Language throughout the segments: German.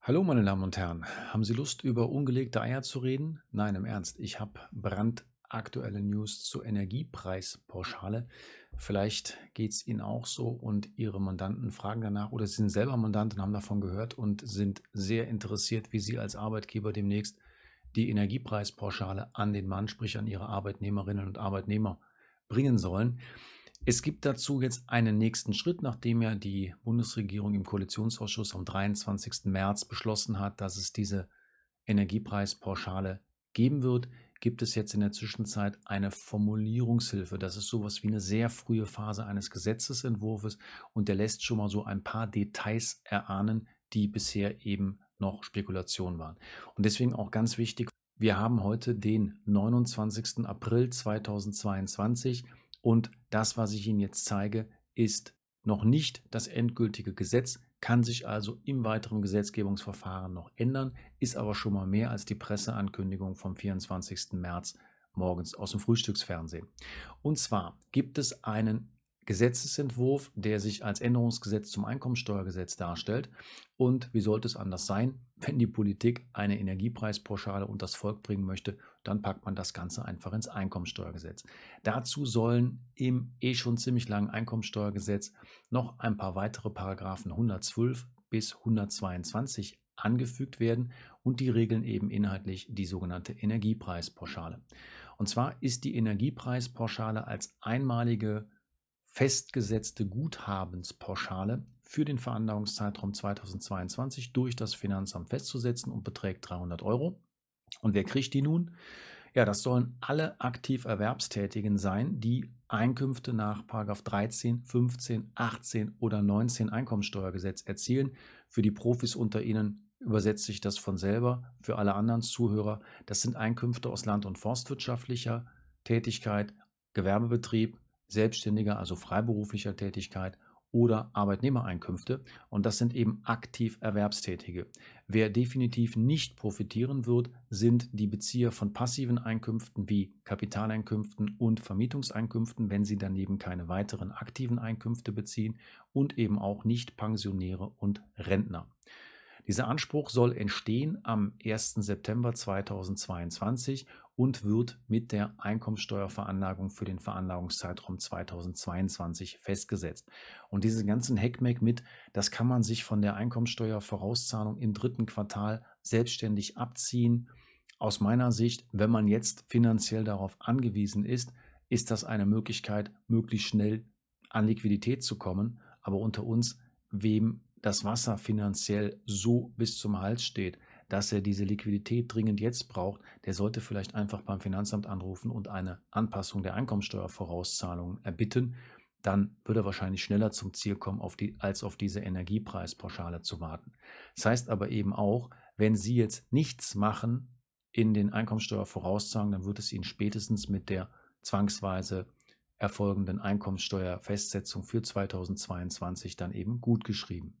Hallo meine Damen und Herren, haben Sie Lust über ungelegte Eier zu reden? Nein, im Ernst, ich habe brandaktuelle News zur Energiepreispauschale. Vielleicht geht es Ihnen auch so und Ihre Mandanten fragen danach oder Sie sind selber Mandanten, haben davon gehört und sind sehr interessiert, wie Sie als Arbeitgeber demnächst die Energiepreispauschale an den Mann, sprich an ihre Arbeitnehmerinnen und Arbeitnehmer bringen sollen. Es gibt dazu jetzt einen nächsten Schritt, nachdem ja die Bundesregierung im Koalitionsausschuss am 23. März beschlossen hat, dass es diese Energiepreispauschale geben wird, gibt es jetzt in der Zwischenzeit eine Formulierungshilfe. Das ist sowas wie eine sehr frühe Phase eines Gesetzesentwurfs und der lässt schon mal so ein paar Details erahnen, die bisher eben noch Spekulationen waren. Und deswegen auch ganz wichtig, wir haben heute den 29. April 2022 und das, was ich Ihnen jetzt zeige, ist noch nicht das endgültige Gesetz, kann sich also im weiteren Gesetzgebungsverfahren noch ändern, ist aber schon mal mehr als die Presseankündigung vom 24. März morgens aus dem Frühstücksfernsehen. Und zwar gibt es einen Gesetzesentwurf, der sich als Änderungsgesetz zum Einkommensteuergesetz darstellt. Und wie sollte es anders sein, wenn die Politik eine Energiepreispauschale und das Volk bringen möchte, dann packt man das Ganze einfach ins Einkommensteuergesetz. Dazu sollen im eh schon ziemlich langen Einkommensteuergesetz noch ein paar weitere Paragraphen 112 bis 122 angefügt werden und die regeln eben inhaltlich die sogenannte Energiepreispauschale. Und zwar ist die Energiepreispauschale als einmalige festgesetzte Guthabenspauschale für den Veranlagungszeitraum 2022 durch das Finanzamt festzusetzen und beträgt 300 Euro. Und wer kriegt die nun? Ja, das sollen alle aktiv Erwerbstätigen sein, die Einkünfte nach 13, 15, 18 oder 19 Einkommensteuergesetz erzielen. Für die Profis unter Ihnen übersetzt sich das von selber. Für alle anderen Zuhörer, das sind Einkünfte aus land- und forstwirtschaftlicher Tätigkeit, Gewerbebetrieb, selbstständiger, also freiberuflicher Tätigkeit oder Arbeitnehmereinkünfte und das sind eben aktiv Erwerbstätige. Wer definitiv nicht profitieren wird, sind die Bezieher von passiven Einkünften wie Kapitaleinkünften und Vermietungseinkünften, wenn sie daneben keine weiteren aktiven Einkünfte beziehen und eben auch nicht Pensionäre und Rentner. Dieser Anspruch soll entstehen am 1. September 2022 und wird mit der Einkommensteuerveranlagung für den Veranlagungszeitraum 2022 festgesetzt. Und diesen ganzen Hackmack mit, das kann man sich von der Einkommensteuervorauszahlung im dritten Quartal selbstständig abziehen. Aus meiner Sicht, wenn man jetzt finanziell darauf angewiesen ist, ist das eine Möglichkeit, möglichst schnell an Liquidität zu kommen. Aber unter uns, wem das Wasser finanziell so bis zum Hals steht, dass er diese Liquidität dringend jetzt braucht, der sollte vielleicht einfach beim Finanzamt anrufen und eine Anpassung der Einkommensteuervorauszahlungen erbitten. Dann würde er wahrscheinlich schneller zum Ziel kommen, auf die, als auf diese Energiepreispauschale zu warten. Das heißt aber eben auch, wenn Sie jetzt nichts machen in den Einkommensteuervorauszahlungen, dann wird es Ihnen spätestens mit der zwangsweise erfolgenden Einkommensteuerfestsetzung für 2022 dann eben gut geschrieben.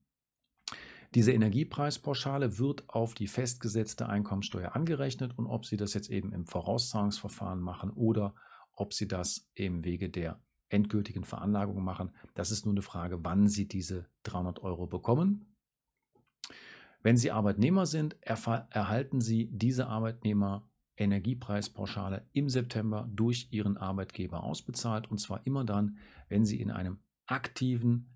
Diese Energiepreispauschale wird auf die festgesetzte Einkommensteuer angerechnet und ob Sie das jetzt eben im Vorauszahlungsverfahren machen oder ob Sie das im Wege der endgültigen Veranlagung machen, das ist nur eine Frage, wann Sie diese 300 Euro bekommen. Wenn Sie Arbeitnehmer sind, erhalten Sie diese Arbeitnehmer Energiepreispauschale im September durch Ihren Arbeitgeber ausbezahlt und zwar immer dann, wenn Sie in einem aktiven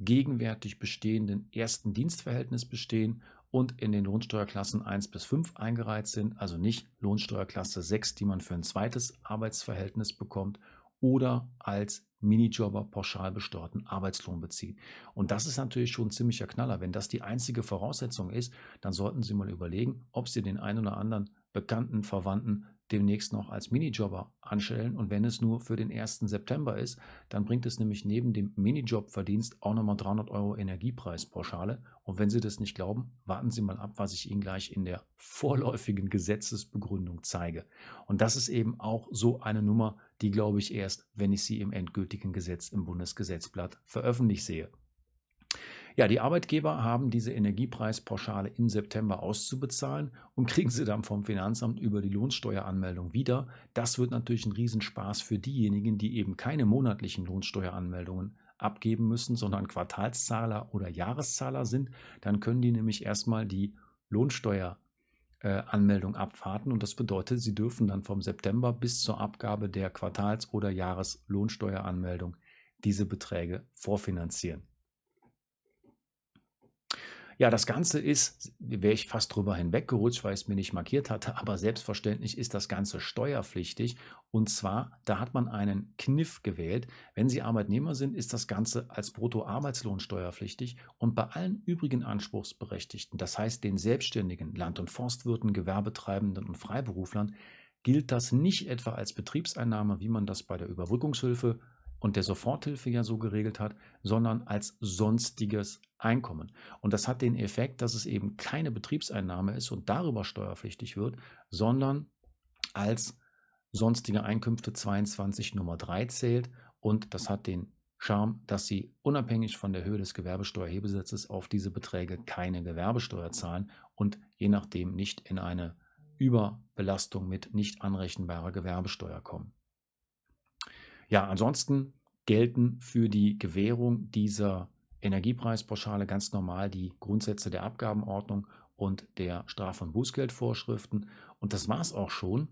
gegenwärtig bestehenden ersten Dienstverhältnis bestehen und in den Lohnsteuerklassen 1 bis 5 eingereiht sind, also nicht Lohnsteuerklasse 6, die man für ein zweites Arbeitsverhältnis bekommt oder als Minijobber pauschal besteuerten Arbeitslohn beziehen. Und das ist natürlich schon ein ziemlicher Knaller. Wenn das die einzige Voraussetzung ist, dann sollten Sie mal überlegen, ob Sie den einen oder anderen bekannten Verwandten demnächst noch als Minijobber anstellen. Und wenn es nur für den 1. September ist, dann bringt es nämlich neben dem Minijobverdienst auch nochmal 300 Euro Energiepreispauschale. Und wenn Sie das nicht glauben, warten Sie mal ab, was ich Ihnen gleich in der vorläufigen Gesetzesbegründung zeige. Und das ist eben auch so eine Nummer, die glaube ich erst, wenn ich sie im endgültigen Gesetz im Bundesgesetzblatt veröffentlicht sehe. Ja, die Arbeitgeber haben diese Energiepreispauschale im September auszubezahlen und kriegen sie dann vom Finanzamt über die Lohnsteueranmeldung wieder. Das wird natürlich ein Riesenspaß für diejenigen, die eben keine monatlichen Lohnsteueranmeldungen abgeben müssen, sondern Quartalszahler oder Jahreszahler sind. Dann können die nämlich erstmal die Lohnsteueranmeldung äh, abwarten und das bedeutet, sie dürfen dann vom September bis zur Abgabe der Quartals- oder Jahreslohnsteueranmeldung diese Beträge vorfinanzieren. Ja, das Ganze ist, wäre ich fast drüber hinweggerutscht, weil ich es mir nicht markiert hatte, aber selbstverständlich ist das Ganze steuerpflichtig. Und zwar, da hat man einen Kniff gewählt. Wenn Sie Arbeitnehmer sind, ist das Ganze als Bruttoarbeitslohn steuerpflichtig und bei allen übrigen Anspruchsberechtigten, das heißt den Selbstständigen, Land- und Forstwirten, Gewerbetreibenden und Freiberuflern, gilt das nicht etwa als Betriebseinnahme, wie man das bei der Überbrückungshilfe und der Soforthilfe ja so geregelt hat, sondern als sonstiges Einkommen. Und das hat den Effekt, dass es eben keine Betriebseinnahme ist und darüber steuerpflichtig wird, sondern als sonstige Einkünfte 22 Nummer 3 zählt. Und das hat den Charme, dass sie unabhängig von der Höhe des Gewerbesteuerhebesatzes auf diese Beträge keine Gewerbesteuer zahlen und je nachdem nicht in eine Überbelastung mit nicht anrechenbarer Gewerbesteuer kommen. Ja, ansonsten gelten für die Gewährung dieser Energiepreispauschale ganz normal die Grundsätze der Abgabenordnung und der Straf- und Bußgeldvorschriften. Und das war es auch schon.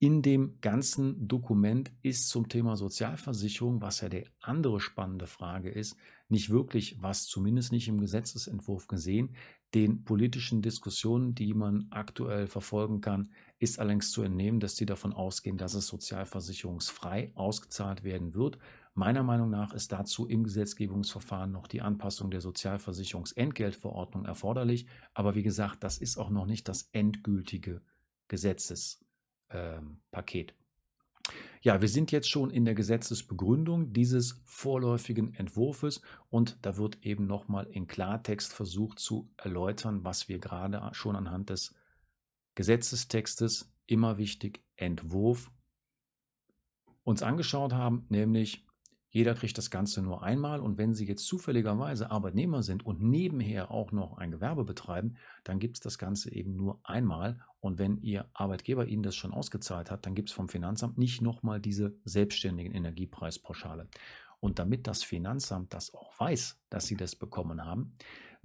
In dem ganzen Dokument ist zum Thema Sozialversicherung, was ja die andere spannende Frage ist, nicht wirklich was, zumindest nicht im Gesetzesentwurf gesehen. Den politischen Diskussionen, die man aktuell verfolgen kann, ist allerdings zu entnehmen, dass die davon ausgehen, dass es sozialversicherungsfrei ausgezahlt werden wird. Meiner Meinung nach ist dazu im Gesetzgebungsverfahren noch die Anpassung der Sozialversicherungsentgeltverordnung erforderlich. Aber wie gesagt, das ist auch noch nicht das endgültige Gesetzespaket. Ja, wir sind jetzt schon in der Gesetzesbegründung dieses vorläufigen Entwurfs und da wird eben nochmal in Klartext versucht zu erläutern, was wir gerade schon anhand des Gesetzestextes immer wichtig Entwurf uns angeschaut haben, nämlich jeder kriegt das Ganze nur einmal und wenn Sie jetzt zufälligerweise Arbeitnehmer sind und nebenher auch noch ein Gewerbe betreiben, dann gibt es das Ganze eben nur einmal und wenn Ihr Arbeitgeber Ihnen das schon ausgezahlt hat, dann gibt es vom Finanzamt nicht nochmal diese selbstständigen Energiepreispauschale. Und damit das Finanzamt das auch weiß, dass Sie das bekommen haben,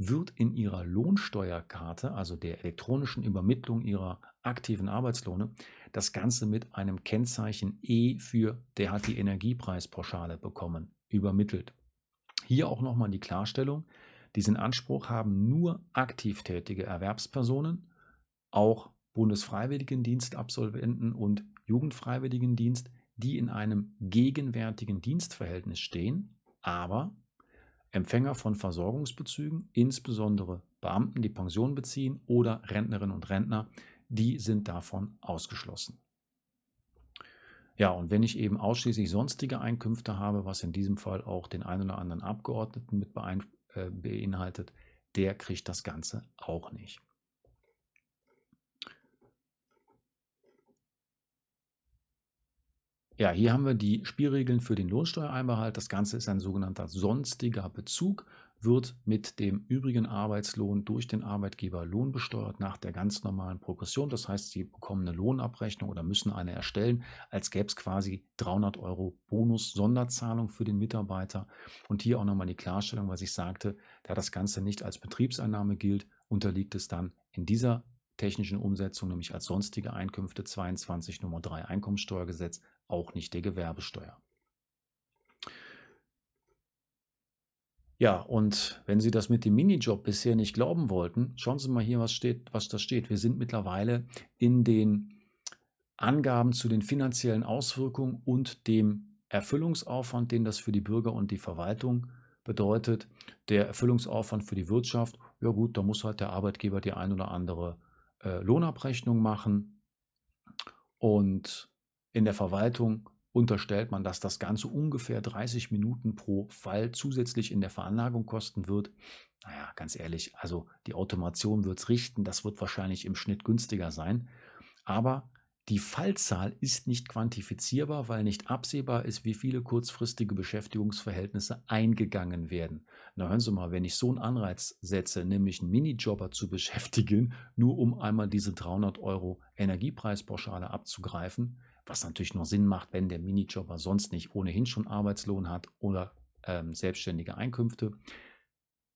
wird in ihrer Lohnsteuerkarte, also der elektronischen Übermittlung ihrer aktiven Arbeitslohne, das Ganze mit einem Kennzeichen E für, der hat die Energiepreispauschale bekommen, übermittelt. Hier auch nochmal die Klarstellung, diesen Anspruch haben nur aktiv tätige Erwerbspersonen, auch Bundesfreiwilligendienstabsolventen und Jugendfreiwilligendienst, die in einem gegenwärtigen Dienstverhältnis stehen, aber Empfänger von Versorgungsbezügen, insbesondere Beamten, die Pension beziehen oder Rentnerinnen und Rentner, die sind davon ausgeschlossen. Ja, und wenn ich eben ausschließlich sonstige Einkünfte habe, was in diesem Fall auch den einen oder anderen Abgeordneten mit äh, beinhaltet, der kriegt das Ganze auch nicht. Ja, hier haben wir die Spielregeln für den Lohnsteuereinbehalt. Das Ganze ist ein sogenannter sonstiger Bezug, wird mit dem übrigen Arbeitslohn durch den Arbeitgeber lohnbesteuert nach der ganz normalen Progression. Das heißt, Sie bekommen eine Lohnabrechnung oder müssen eine erstellen, als gäbe es quasi 300 Euro Bonus-Sonderzahlung für den Mitarbeiter. Und hier auch nochmal die Klarstellung, was ich sagte, da das Ganze nicht als Betriebseinnahme gilt, unterliegt es dann in dieser technischen Umsetzung, nämlich als sonstige Einkünfte 22 Nummer 3 Einkommensteuergesetz auch nicht der Gewerbesteuer. Ja, und wenn Sie das mit dem Minijob bisher nicht glauben wollten, schauen Sie mal hier, was, steht, was da steht. Wir sind mittlerweile in den Angaben zu den finanziellen Auswirkungen und dem Erfüllungsaufwand, den das für die Bürger und die Verwaltung bedeutet. Der Erfüllungsaufwand für die Wirtschaft, ja gut, da muss halt der Arbeitgeber die ein oder andere äh, Lohnabrechnung machen. Und in der Verwaltung unterstellt man, dass das Ganze ungefähr 30 Minuten pro Fall zusätzlich in der Veranlagung kosten wird. Naja, ganz ehrlich, also die Automation wird es richten, das wird wahrscheinlich im Schnitt günstiger sein. Aber die Fallzahl ist nicht quantifizierbar, weil nicht absehbar ist, wie viele kurzfristige Beschäftigungsverhältnisse eingegangen werden. Na hören Sie mal, wenn ich so einen Anreiz setze, nämlich einen Minijobber zu beschäftigen, nur um einmal diese 300 Euro Energiepreispauschale abzugreifen, was natürlich nur Sinn macht, wenn der Minijobber sonst nicht ohnehin schon Arbeitslohn hat oder ähm, selbstständige Einkünfte.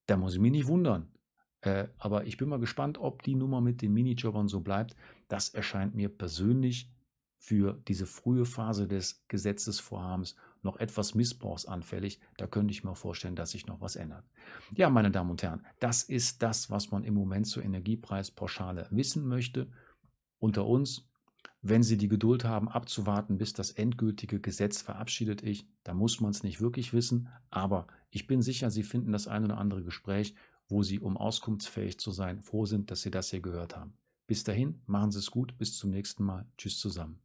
Da muss ich mich nicht wundern. Äh, aber ich bin mal gespannt, ob die Nummer mit den Minijobbern so bleibt. Das erscheint mir persönlich für diese frühe Phase des Gesetzesvorhabens noch etwas missbrauchsanfällig. Da könnte ich mir vorstellen, dass sich noch was ändert. Ja, meine Damen und Herren, das ist das, was man im Moment zur Energiepreispauschale wissen möchte. Unter uns, wenn Sie die Geduld haben, abzuwarten, bis das endgültige Gesetz verabschiedet ist, da muss man es nicht wirklich wissen, aber ich bin sicher, Sie finden das ein oder andere Gespräch, wo Sie, um auskunftsfähig zu sein, froh sind, dass Sie das hier gehört haben. Bis dahin, machen Sie es gut, bis zum nächsten Mal. Tschüss zusammen.